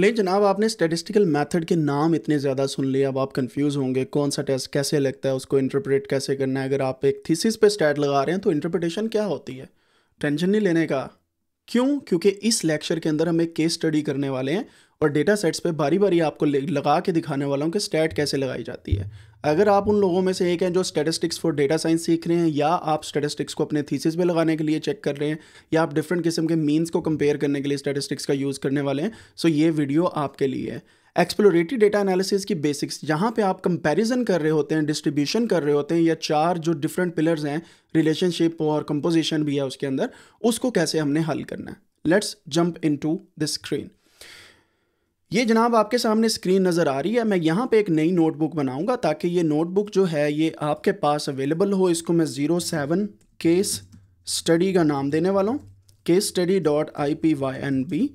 ले जनाब आपने स्टेटिस्टिकल मेथड के नाम इतने ज़्यादा सुन लिए अब आप कंफ्यूज होंगे कौन सा टेस्ट कैसे लगता है उसको इंटरप्रेट कैसे करना है अगर आप एक थीसिस पे स्टैट लगा रहे हैं तो इंटरप्रिटेशन क्या होती है टेंशन नहीं लेने का क्यों क्योंकि इस लेक्चर के अंदर हम एक केस स्टडी करने वाले हैं और डेटा सेट्स पे बारी बारी आपको लगा के दिखाने वाला हूँ कि स्टैट कैसे लगाई जाती है अगर आप उन लोगों में से एक हैं जो स्टेटिस्टिक्स फॉर डेटा साइंस सीख रहे हैं या आप स्टेटिस्टिक्स को अपने थीसिस में लगाने के लिए चेक कर रहे हैं या आप डिफरेंट किस्म के मीन्स को कंपेयर करने के लिए स्टेटिस्टिक्स का यूज़ करने वाले हैं सो ये वीडियो आपके लिए है एक्सप्लोरेटरी डेटा एनालिसिस की बेसिक्स जहाँ पे आप कंपैरिजन कर रहे होते हैं डिस्ट्रीब्यूशन कर रहे होते हैं या चार जो डिफरेंट पिलर्स हैं रिलेशनशिप और कंपोजिशन भी है उसके अंदर उसको कैसे हमने हल करना है let's jump into the screen ये जनाब आपके सामने स्क्रीन नज़र आ रही है मैं यहाँ पे एक नई नोटबुक बनाऊंगा ताकि ये नोटबुक जो है ये आपके पास अवेलेबल हो इसको मैं ज़ीरो सेवन केस स्टडी का नाम देने वाला हूँ case study dot I P Y N B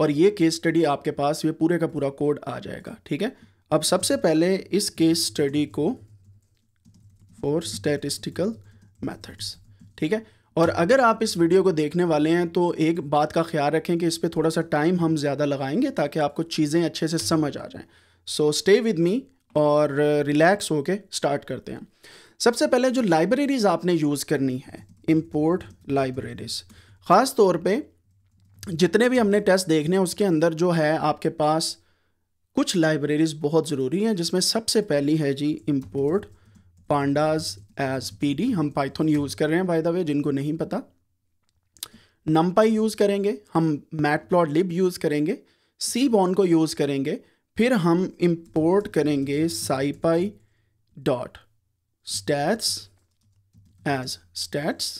और ये केस स्टडी आपके पास ये पूरे का पूरा कोड आ जाएगा ठीक है अब सबसे पहले इस केस स्टडी को फॉर स्टेटिस्टिकल मेथड्स ठीक है और अगर आप इस वीडियो को देखने वाले हैं तो एक बात का ख्याल रखें कि इस पर थोड़ा सा टाइम हम ज़्यादा लगाएंगे ताकि आपको चीज़ें अच्छे से समझ आ जाएं सो स्टे विद मी और रिलैक्स होके स्टार्ट करते हैं सबसे पहले जो लाइब्रेरीज़ आपने यूज़ करनी है इम्पोर्ट लाइब्रेरीज़ ख़ास तौर पर जितने भी हमने टेस्ट देखने हैं उसके अंदर जो है आपके पास कुछ लाइब्रेरीज़ बहुत ज़रूरी हैं जिसमें सबसे पहली है जी इम्पोर्ट पांडाज एज पी हम पाइथन यूज़ कर रहे हैं बाय द वे जिनको नहीं पता नमपाई यूज़ करेंगे हम मैट प्लॉट लिब यूज़ करेंगे सी बॉन को यूज़ करेंगे फिर हम इम्पोर्ट करेंगे SciPy dot stats as stats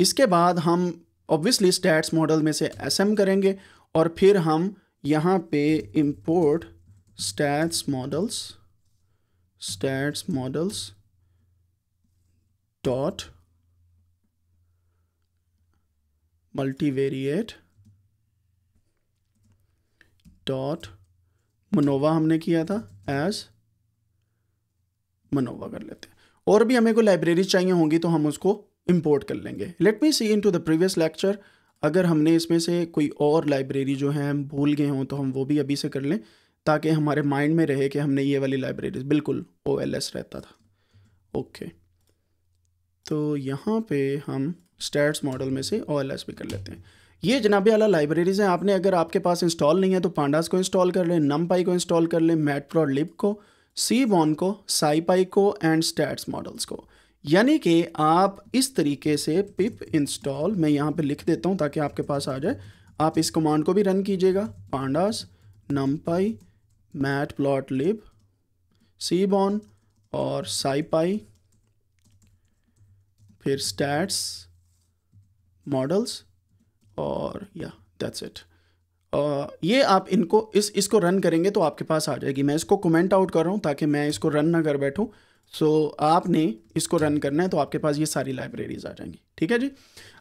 इसके बाद हम ऑब्वियसली स्टैट्स मॉडल में से एस एम करेंगे और फिर हम यहाँ पे import stats models stats models dot multivariate dot MANOVA हमने किया था एज मनोवा कर लेते हैं और भी हमें कोई लाइब्रेरी चाहिए होंगी तो हम उसको इम्पोर्ट कर लेंगे let me see into the previous lecture अगर हमने इसमें से कोई और लाइब्रेरी जो है हम भूल गए हों तो हम वो भी अभी से कर लें ताकि हमारे माइंड में रहे कि हमने ये वाली लाइब्रेरी बिल्कुल ओ एल एस रहता था ओके okay. तो यहाँ पे हम स्टैट्स मॉडल में से ओ एल एस भी कर लेते हैं ये जनाब आला लाइब्रेरीज़ हैं आपने अगर आपके पास इंस्टॉल नहीं है तो पांडास को इंस्टॉल कर लें नम पाई को इंस्टॉल कर लें मैट प्रो लिप को सी बॉन को साई पाई को एंड स्टैट्स मॉडल्स को यानी कि आप इस तरीके से पिप इंस्टॉल मैं यहाँ पे लिख देता हूँ ताकि आपके पास आ जाए आप इस कमांड को भी रन कीजिएगा pandas py matplotlib seaborn और साईपाई फिर स्टैट्स मॉडल्स और या दैट्स इट ये आप इनको इस इसको रन करेंगे तो आपके पास आ जाएगी मैं इसको कमेंट आउट कर रहा हूँ ताकि मैं इसको रन ना कर बैठूँ सो so, आपने इसको रन करना है तो आपके पास ये सारी लाइब्रेरीज आ जाएंगी ठीक है जी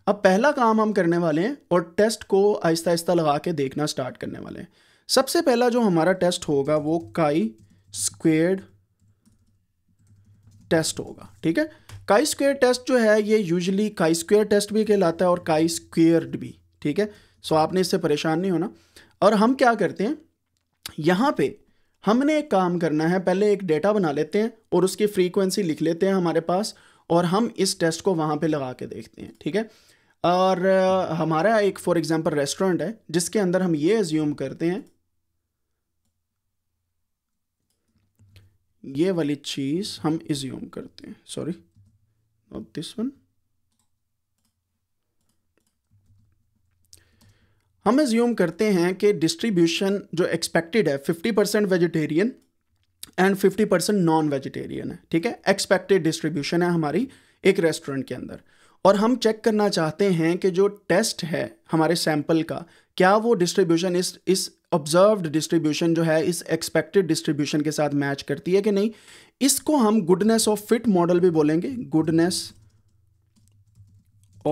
अब पहला काम हम करने वाले हैं और टेस्ट को आहिस्ता आहिस्ता लगा के देखना स्टार्ट करने वाले हैं सबसे पहला जो हमारा टेस्ट होगा वो काई स्क्वेड टेस्ट होगा ठीक है काई स्क्वेयर टेस्ट जो है ये यूजली काई स्क्वेयर टेस्ट भी कहलाता है और काई स्क्वेयर्ड भी ठीक है सो आपने इससे परेशान नहीं होना और हम क्या करते हैं यहाँ पे हमने एक काम करना है पहले एक डेटा बना लेते हैं और उसकी फ्रीक्वेंसी लिख लेते हैं हमारे पास और हम इस टेस्ट को वहाँ पे लगा के देखते हैं ठीक है और हमारा एक फॉर एग्जांपल रेस्टोरेंट है जिसके अंदर हम ये एज्यूम करते हैं ये वाली चीज़ हम एज्यूम करते हैं सॉरी दिस वन हम एज्यूम करते हैं कि डिस्ट्रीब्यूशन जो एक्सपेक्टेड है 50 percent vegetarian and 50 percent non vegetarian है ठीक है एक्सपेक्टेड डिस्ट्रीब्यूशन है हमारी एक रेस्टोरेंट के अंदर और हम चेक करना चाहते हैं कि जो टेस्ट है हमारे सैंपल का क्या वो डिस्ट्रीब्यूशन इस इस ऑब्जर्व्ड डिस्ट्रीब्यूशन जो है इस एक्सपेक्टेड डिस्ट्रीब्यूशन के साथ मैच करती है कि नहीं इसको हम गुडनेस ऑफ फिट मॉडल भी बोलेंगे गुडनेस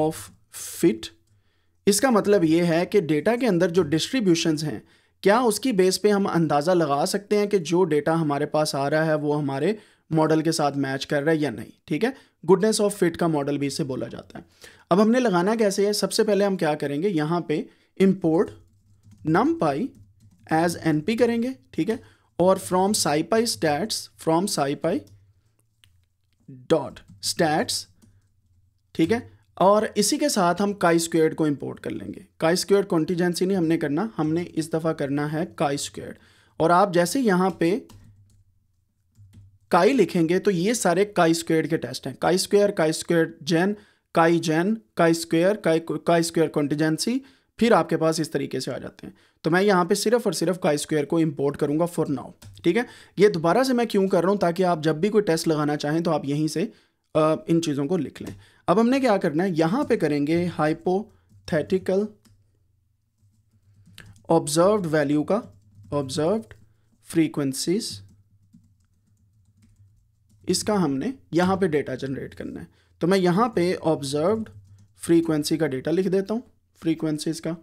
ऑफ फिट इसका मतलब ये है कि डेटा के अंदर जो डिस्ट्रीब्यूशंस हैं क्या उसकी बेस पे हम अंदाज़ा लगा सकते हैं कि जो डेटा हमारे पास आ रहा है वो हमारे मॉडल के साथ मैच कर रहा है या नहीं ठीक है गुडनेस ऑफ फिट का मॉडल भी इसे बोला जाता है अब हमने लगाना कैसे है सबसे पहले हम क्या करेंगे यहाँ पे import NumPy as N P करेंगे ठीक है और from py stats from py dot stats ठीक है और इसी के साथ हम काई स्क्वेयर को इम्पोर्ट कर लेंगे काई स्क्वेयर कॉन्टीजेंसी नहीं हमने करना हमने इस दफ़ा करना है काई स्क्वेयर और आप जैसे यहाँ पे काई लिखेंगे तो ये सारे काई स्क्वेयर के टेस्ट हैं काई स्क्वेयर काई स्क्वेयर जैन काई जैन काई स्क्वेयर काई काई स्क्वेयर कॉन्टीजेंसी फिर आपके पास इस तरीके से आ जाते हैं तो मैं यहाँ पे सिर्फ और सिर्फ काई स्क्वेयर को इम्पोर्ट करूँगा फॉर नाउ ठीक है ये दोबारा से मैं क्यों कर रहा हूँ ताकि आप जब भी कोई टेस्ट लगाना चाहें तो आप यहीं से इन चीज़ों को लिख लें अब हमने क्या करना है यहां पे करेंगे हाइपोथेटिकल ऑब्जर्व्ड वैल्यू का ऑब्जर्व्ड फ्रीक्वेंसीज इसका हमने यहां पे डेटा जनरेट करना है तो मैं यहां पे ऑब्जर्व्ड फ्रीक्वेंसी का डेटा लिख देता हूं फ्रीक्वेंसीज का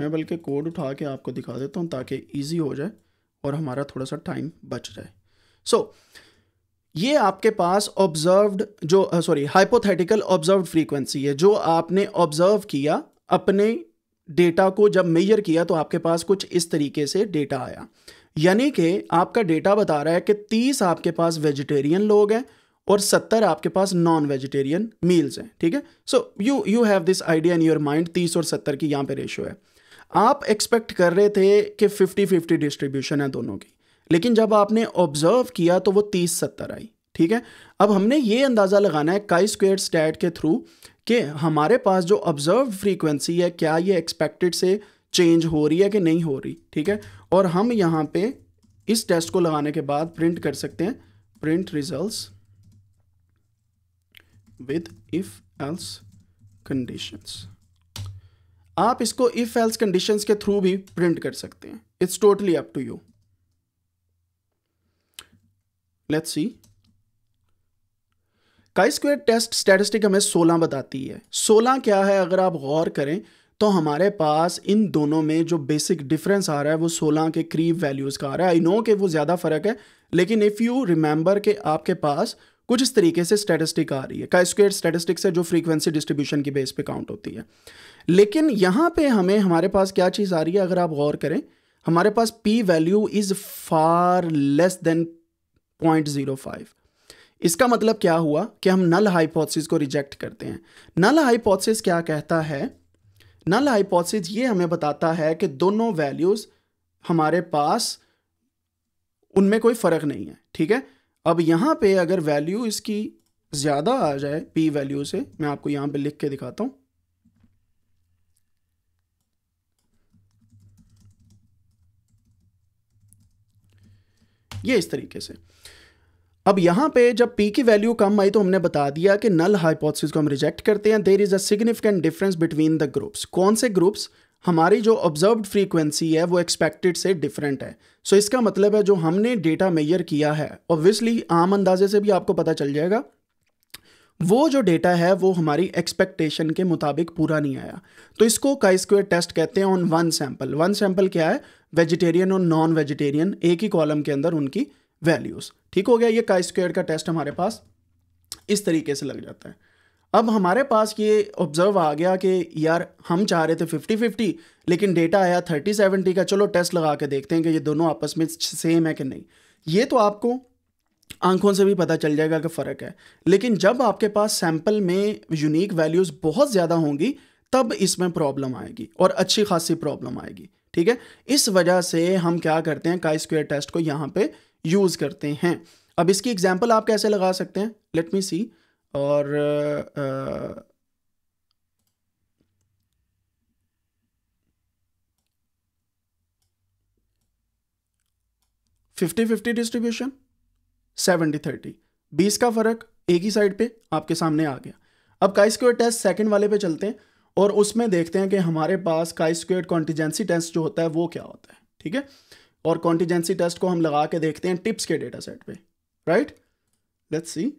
मैं बल्कि कोड उठा के आपको दिखा देता हूँ ताकि ईजी हो जाए और हमारा थोड़ा सा टाइम बच जाए सो so, ये आपके पास ऑब्जर्व्ड जो सॉरी हाइपोथेटिकल ऑब्जर्व्ड फ्रीक्वेंसी है जो आपने ऑब्जर्व किया अपने डेटा को जब मेजर किया तो आपके पास कुछ इस तरीके से डेटा आया यानी कि आपका डेटा बता रहा है कि तीस आपके पास वेजिटेरियन लोग हैं और सत्तर आपके पास नॉन वेजिटेरियन मील्स हैं ठीक है so you you have this idea in your mind तीस और सत्तर की यहाँ पे रेशो है आप एक्सपेक्ट कर रहे थे कि फिफ्टी फिफ्टी डिस्ट्रीब्यूशन है दोनों की लेकिन जब आपने ऑब्जर्व किया तो वो तीस सत्तर आई ठीक है अब हमने ये अंदाज़ा लगाना है काई स्क्वेयर स्टैट के थ्रू कि हमारे पास जो ऑब्जर्व फ्रीक्वेंसी है क्या ये एक्सपेक्टेड से चेंज हो रही है कि नहीं हो रही ठीक है और हम यहाँ पे इस टेस्ट को लगाने के बाद प्रिंट कर सकते हैं print result with if else conditions आप इसको इफ एल्स कंडीशंस के थ्रू भी प्रिंट कर सकते हैं it's totally up to you let's see chi square test statistic हमें 16 बताती है 16 क्या है अगर आप गौर करें तो हमारे पास इन दोनों में जो बेसिक डिफरेंस आ रहा है वो 16 के करीब वैल्यूज़ का आ रहा है आई नो कि वो ज़्यादा फ़र्क है लेकिन इफ़ यू रिमेंबर के आपके पास कुछ इस तरीके से स्टेटिस्टिक आ रही है का स्क्वेयर स्टैटिस्टिक्स है जो फ्रीक्वेंसी डिस्ट्रीब्यूशन की बेस पे काउंट होती है लेकिन यहाँ पे हमें हमारे पास क्या चीज़ आ रही है अगर आप गौर करें हमारे पास P value is far less than point zero five इसका मतलब क्या हुआ कि हम नल हाइपोथेसिस को रिजेक्ट करते हैं नल हाइपोथेसिस क्या कहता है नल हाइपोथेसिस ये हमें बताता है कि दोनों वैल्यूज़ हमारे पास उनमें कोई फ़र्क नहीं है ठीक है अब यहाँ पे अगर वैल्यू इसकी ज़्यादा आ जाए पी वैल्यू से मैं आपको यहाँ पे लिख के दिखाता हूँ ये इस तरीके से अब यहां पे जब पी की वैल्यू कम आई तो हमने बता दिया कि नल हाइपोथेसिस को हम रिजेक्ट करते हैं there is a significant difference between the groups कौन से ग्रुप्स हमारी जो ऑब्जर्व फ्रीक्वेंसी है वो एक्सपेक्टेड से डिफरेंट है सो so इसका मतलब है जो हमने डेटा मेयर किया है ऑब्वियसली आम अंदाजे से भी आपको पता चल जाएगा वो जो डेटा है वो हमारी एक्सपेक्टेशन के मुताबिक पूरा नहीं आया तो इसको काई स्क्वेयर टेस्ट कहते हैं on one sample one sample क्या है वेजिटेरियन और नॉन वेजिटेरियन एक ही कॉलम के अंदर उनकी वैल्यूज़ ठीक हो गया ये काई स्क्वेयर का टेस्ट हमारे पास इस तरीके से लग जाता है अब हमारे पास ये ऑब्जर्व आ गया कि यार हम चाह रहे थे फिफ्टी फिफ्टी लेकिन डेटा आया थर्टी सेवेंटी का चलो टेस्ट लगा के देखते हैं कि ये दोनों आपस में सेम है कि नहीं ये तो आपको आंखों से भी पता चल जाएगा कि फ़र्क है लेकिन जब आपके पास सैंपल में यूनिक वैल्यूज़ बहुत ज़्यादा होंगी तब इसमें प्रॉब्लम आएगी और अच्छी खासी प्रॉब्लम आएगी ठीक है इस वजह से हम क्या करते हैं काई स्क्वेयर टेस्ट को यहाँ पे यूज़ करते हैं अब इसकी एग्जाम्पल आप कैसे लगा सकते हैं लेट मी सी और fifty fifty distribution seventy thirty बीस का फर्क एक ही साइड पे आपके सामने आ गया अब काई स्क्वेयर टेस्ट सेकंड वाले पे चलते हैं और उसमें देखते हैं कि हमारे पास काई स्क्वेयर कॉन्टीजेंसी टेस्ट जो होता है वो क्या होता है ठीक है और कॉन्टीजेंसी टेस्ट को हम लगा के देखते हैं टिप्स के डेटा सेट पे राइट लेट्स सी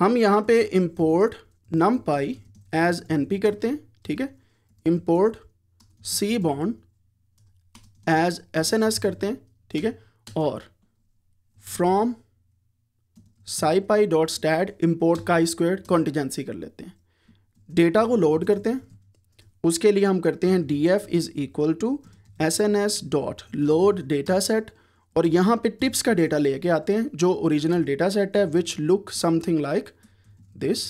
हम यहाँ पे import NumPy as N P करते हैं ठीक है import seaborn as S N S करते हैं ठीक है और from py dot stat import chi square contingency कर लेते हैं डेटा को लोड करते हैं उसके लिए हम करते हैं D F is equal to S N S dot load data set और यहाँ पे टिप्स का डेटा लेके आते हैं जो ओरिजिनल डेटा सेट है which look something like this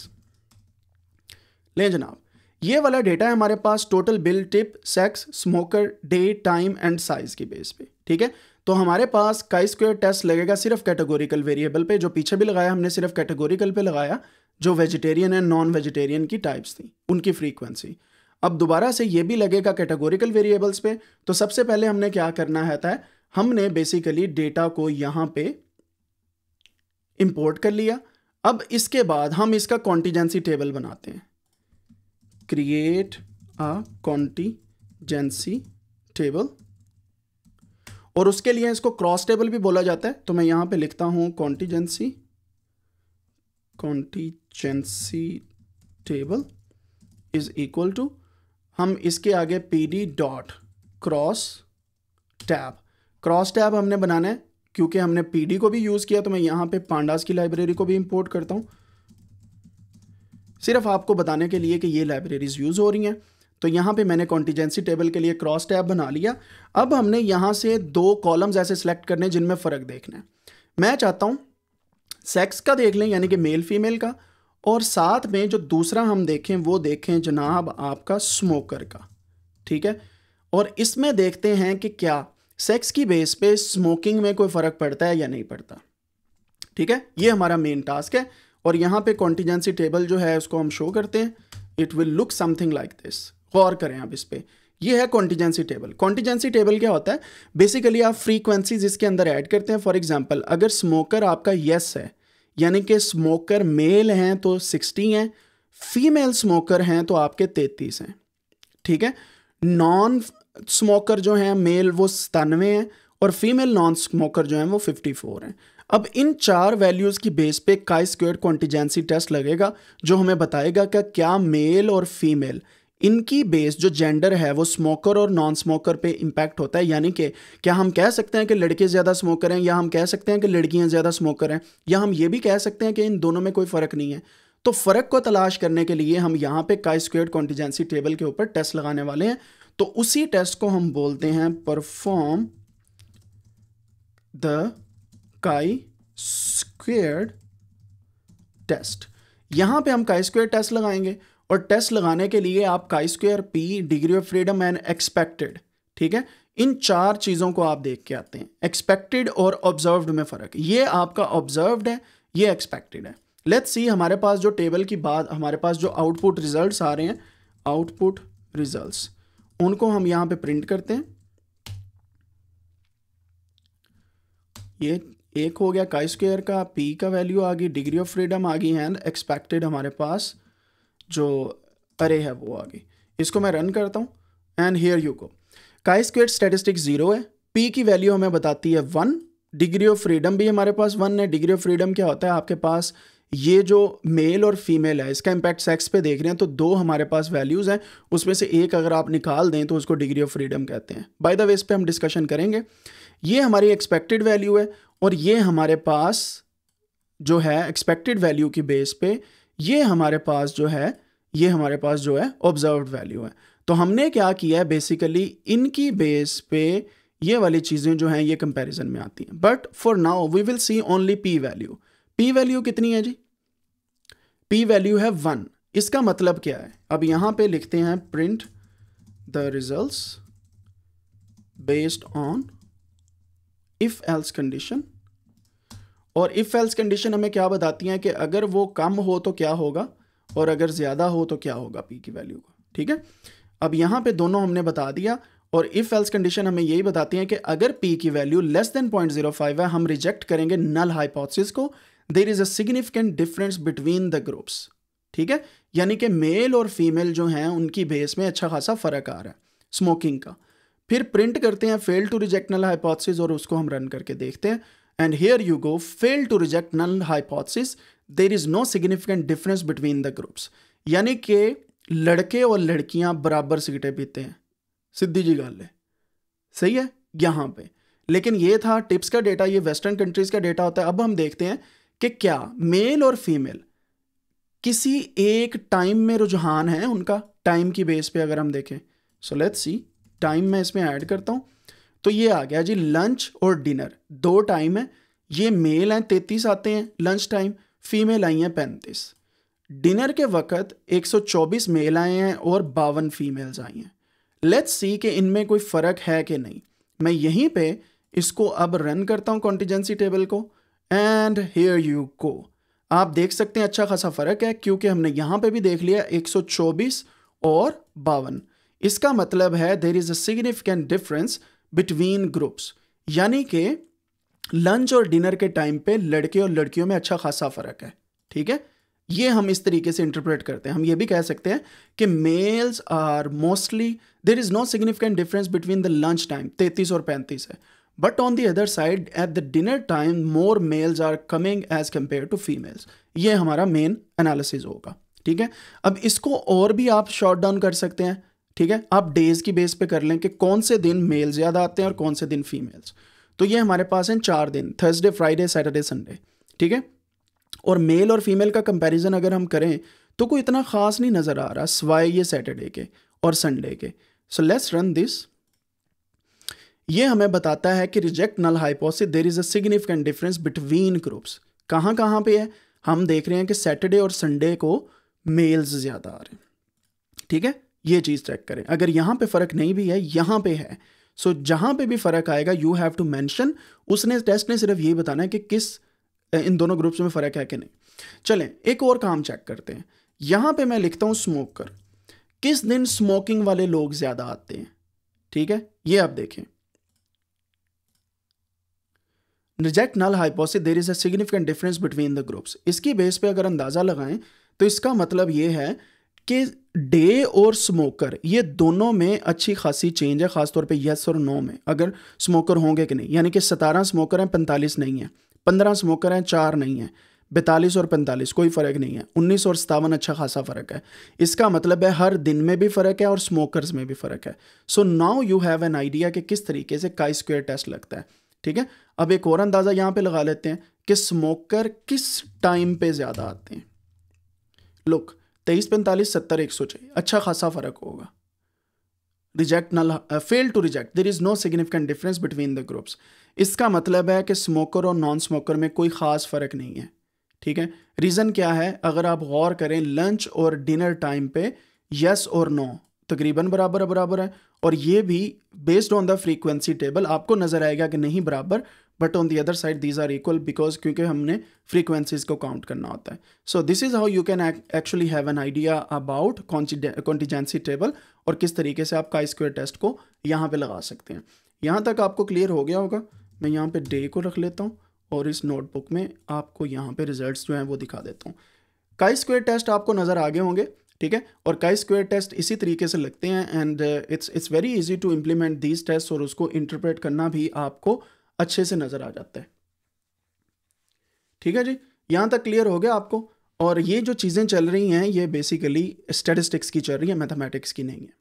लें जनाब ये वाला डेटा है हमारे पास total bill tip sex smoker day time and size की बेस पे ठीक है तो हमारे पास काई स्क्वेयर टेस्ट लगेगा सिर्फ कैटेगोरिकल वेरिएबल पे जो पीछे भी लगाया हमने सिर्फ कैटेगोरिकल पे लगाया जो वेजिटेरियन एंड नॉन वेजिटेरियन की टाइप्स थी उनकी फ्रीक्वेंसी अब दोबारा से ये भी लगेगा कैटेगोरिकल वेरिएबल्स पे तो सबसे पहले हमने क्या करना रहता है हमने बेसिकली डेटा को यहाँ पे इंपोर्ट कर लिया अब इसके बाद हम इसका कॉन्टीजेंसी टेबल बनाते हैं क्रिएट अ कॉन्टीजेंसी टेबल और उसके लिए इसको क्रॉस टेबल भी बोला जाता है तो मैं यहाँ पे लिखता हूँ contingency contingency table is equal to हम इसके आगे P D dot cross tab cross tab हमने बनाना है क्योंकि हमने पी को भी यूज़ किया तो मैं यहाँ पे पांडास की लाइब्रेरी को भी इम्पोर्ट करता हूँ सिर्फ आपको बताने के लिए कि ये लाइब्रेरीज यूज़ हो रही हैं तो यहाँ पे मैंने कॉन्टीजेंसी टेबल के लिए क्रॉस टैब बना लिया अब हमने यहाँ से दो कॉलम्स ऐसे सेलेक्ट करने जिनमें फ़र्क देखना है मैं चाहता हूँ सेक्स का देख लें यानी कि मेल फीमेल का और साथ में जो दूसरा हम देखें वो देखें जनाब आपका स्मोकर का ठीक है और इसमें देखते हैं कि क्या सेक्स की बेस पे स्मोकिंग में कोई फ़र्क पड़ता है या नहीं पड़ता ठीक है ये हमारा मेन टास्क है और यहाँ पे कॉन्टीजेंसी टेबल जो है उसको हम शो करते हैं it will look something like this गौर करें आप इस पर यह है कॉन्टीजेंसी टेबल कॉन्टीजेंसी टेबल क्या होता है बेसिकली आप फ्रीक्वेंसीज इसके अंदर ऐड करते हैं फॉर एग्जाम्पल अगर स्मोकर आपका यस yes है यानी कि स्मोकर मेल हैं तो 60 हैं फीमेल स्मोकर हैं तो आपके 33 हैं ठीक है नॉन स्मोकर जो हैं मेल वो सतानवे हैं और फीमेल नॉन स्मोकर जो हैं वो 54 हैं अब इन चार वैल्यूज़ की बेस पे काई स्क्वेयर कॉन्टीजेंसी टेस्ट लगेगा जो हमें बताएगा कि क्या मेल और फीमेल इनकी बेस जो जेंडर है वो स्मोकर और नॉन स्मोकर पे इम्पैक्ट होता है यानी कि क्या हम कह सकते हैं कि लड़के ज़्यादा स्मोकर हैं या हम कह सकते हैं कि लड़कियाँ ज़्यादा स्मोकर हैं या हम ये भी कह सकते हैं कि इन दोनों में कोई फ़र्क नहीं है तो फ़र्क को तलाश करने के लिए हम यहाँ पे काई स्क्वेयर कॉन्टीजेंसी टेबल के ऊपर टेस्ट लगाने वाले हैं तो उसी टेस्ट को हम बोलते हैं perform the chi squared test यहाँ पे हम काई स्क्वेयर टेस्ट लगाएंगे और टेस्ट लगाने के लिए आप chi square P degree of freedom and expected ठीक है इन चार चीज़ों को आप देख के आते हैं एक्सपेक्टेड और ऑब्जर्व्ड में फ़र्क ये आपका ऑब्जर्व्ड है ये एक्सपेक्टेड है लेट्स सी हमारे पास जो टेबल की बात हमारे पास जो आउटपुट रिजल्ट्स आ रहे हैं आउटपुट रिजल्ट्स उनको हम यहां पे प्रिंट करते हैं ये एक हो गया का स्क्वेयर का पी का वैल्यू आ गई डिग्री ऑफ फ्रीडम आ गई एंड एक्सपेक्टेड हमारे पास जो अरे है वो आ गई इसको मैं रन करता हूँ and here you go chi square statistic zero है पी की वैल्यू हमें बताती है वन डिग्री ऑफ फ्रीडम भी हमारे पास वन है डिग्री ऑफ फ्रीडम क्या होता है आपके पास ये जो मेल और फीमेल है इसका इम्पैक्ट सेक्स पे देख रहे हैं तो दो हमारे पास वैल्यूज़ हैं उसमें से एक अगर आप निकाल दें तो उसको डिग्री ऑफ फ्रीडम कहते हैं बाय द वे इस पर हम डिस्कशन करेंगे ये हमारी एक्सपेक्टेड वैल्यू है और ये हमारे पास जो है एक्सपेक्टेड वैल्यू की बेस पे ये हमारे पास जो है ये हमारे पास जो है ऑब्जर्व वैल्यू है तो हमने क्या किया है बेसिकली इनकी बेस पे ये वाली चीज़ें जो हैं ये कंपैरिजन में आती हैं but for now we will see only P value P value कितनी है जी पी वैल्यू है वन इसका मतलब क्या है अब यहां पे लिखते हैं print the results based on if else condition और इफ एल्स कंडीशन हमें क्या बताती है कि अगर वो कम हो तो क्या होगा और अगर ज़्यादा हो तो क्या होगा पी की वैल्यू का ठीक है अब यहां पे दोनों हमने बता दिया और इफ एल्स कंडीशन हमें यही बताती है कि अगर पी की value less than point zero five है हम रिजेक्ट करेंगे नल हाइपोथेसिस को there is a significant difference between the groups ठीक है यानी कि मेल और फीमेल जो हैं उनकी बेस में अच्छा खासा फ़र्क आ रहा है स्मोकिंग का फिर प्रिंट करते हैं fail to reject null hypothesis और उसको हम रन करके देखते हैं and here you go fail to reject null hypothesis there is no significant difference between the groups यानी कि लड़के और लड़कियां बराबर सिगरेटें पीते हैं सिद्धि जी गाल है सही है यहाँ पे लेकिन ये था टिप्स का डेटा ये वेस्टर्न कंट्रीज़ का डेटा होता है अब हम देखते हैं कि क्या मेल और फीमेल किसी एक टाइम में रुझान है उनका टाइम की बेस पे अगर हम देखें सो लेट्स सी टाइम मैं इसमें ऐड करता हूँ तो ये आ गया जी लंच और डिनर दो टाइम है ये मेल हैं तैतीस आते हैं लंच टाइम फीमेल आई हैं पैंतीस डिनर के वक्त 124 मेल आए हैं और बावन फीमेल्स आई हैं लेट्स सी कि इनमें कोई फ़र्क है कि नहीं मैं यहीं पे इसको अब रन करता हूँ कॉन्टीजेंसी टेबल को एंड हेयर यू को आप देख सकते हैं अच्छा खासा फ़र्क है क्योंकि हमने यहां पे भी देख लिया 124 और बावन इसका मतलब है there is a significant difference between groups यानी कि लंच और डिनर के टाइम पे लड़के और लड़कियों में अच्छा खासा फ़र्क है ठीक है ये हम इस तरीके से इंटरप्रेट करते हैं हम ये भी कह सकते हैं कि males are mostly there is no significant difference between the lunch time तैतीस और पैंतीस है but on the other side at the dinner time more males are coming as compare to females ये हमारा मेन एनालिसिस होगा ठीक है अब इसको और भी आप शॉर्ट डाउन कर सकते हैं ठीक है आप डेज की बेस पे कर लें कि कौन से दिन मेल ज़्यादा आते हैं और कौन से दिन फीमेल्स तो ये हमारे पास हैं चार दिन थर्सडे फ्राइडे सैटरडे संडे ठीक है और मेल और फीमेल का कंपैरिजन अगर हम करें तो कोई इतना ख़ास नहीं नज़र आ रहा सवाए ये सैटरडे के और संडे के सो लेट्स रन दिस ये हमें बताता है कि reject null hypothesis there is a significant difference between groups कहाँ कहाँ पे है हम देख रहे हैं कि सैटरडे और संडे को मेल्स ज़्यादा आ रहे हैं ठीक है ये चीज़ चेक करें अगर यहाँ पे फ़र्क नहीं भी है यहाँ पे है सो so, जहाँ पे भी फ़र्क आएगा यू हैव टू मैंशन उसने टेस्ट ने सिर्फ ये बताना है कि किस इन दोनों ग्रुप्स में फ़र्क है कि नहीं चलें एक और काम चेक करते हैं यहाँ पे मैं लिखता हूँ स्मोकर किस दिन स्मोकिंग वाले लोग ज़्यादा आते हैं ठीक है ये आप देखें reject null hypothesis there is a significant difference between the groups इसकी बेस पे अगर अंदाज़ा लगाएं तो इसका मतलब ये है कि डे और स्मोकर ये दोनों में अच्छी खासी चेंज है खासतौर पे यस और नो में अगर स्मोकर होंगे कि नहीं यानी कि सतारह स्मोकर हैं पैंतालीस नहीं है पंद्रह स्मोकर हैं चार नहीं है बैतालीस और पैंतालीस कोई फ़र्क नहीं है उन्नीस और सतावन अच्छा खासा फ़र्क है इसका मतलब है हर दिन में भी फ़र्क है और स्मोकर्स में भी फ़र्क है so now you have an idea कि किस तरीके से काई स्क्वेयर टेस्ट लगता है ठीक है अब एक और अंदाज़ा यहां पे लगा लेते हैं कि स्मोकर किस टाइम पे ज़्यादा आते हैं लुक तेईस पैंतालीस सत्तर एक सौ छह अच्छा खासा फ़र्क होगा reject null fail to reject there is no significant difference between the groups इसका मतलब है कि स्मोकर और नॉन स्मोकर में कोई ख़ास फ़र्क नहीं है ठीक है रीज़न क्या है अगर आप गौर करें लंच और डिनर टाइम पे यस और नो तकरीबन बराबर बराबर है और ये भी based on the frequency table आपको नज़र आएगा कि नहीं बराबर but on the other side these are equal because क्योंकि हमने फ्रीक्वेंसीज को काउंट करना होता है so this is how you can actually have an idea about contingency table और किस तरीके से आप का स्क्वेयर टेस्ट को यहाँ पे लगा सकते हैं यहाँ तक आपको क्लियर हो गया होगा मैं यहाँ पे डे को रख लेता हूँ और इस नोटबुक में आपको यहाँ पे रिजल्ट्स जो हैं वो दिखा देता हूँ का स्क्वेयर टेस्ट आपको नज़र आ गए होंगे ठीक है और काई स्क्वेयर टेस्ट इसी तरीके से लगते हैं and it's it's very easy to implement these test और उसको इंटरप्रेट करना भी आपको अच्छे से नज़र आ जाता है ठीक है जी यहां तक क्लियर हो गया आपको और ये जो चीज़ें चल रही हैं ये बेसिकली स्टेटिस्टिक्स की चल रही है मैथमेटिक्स की नहीं है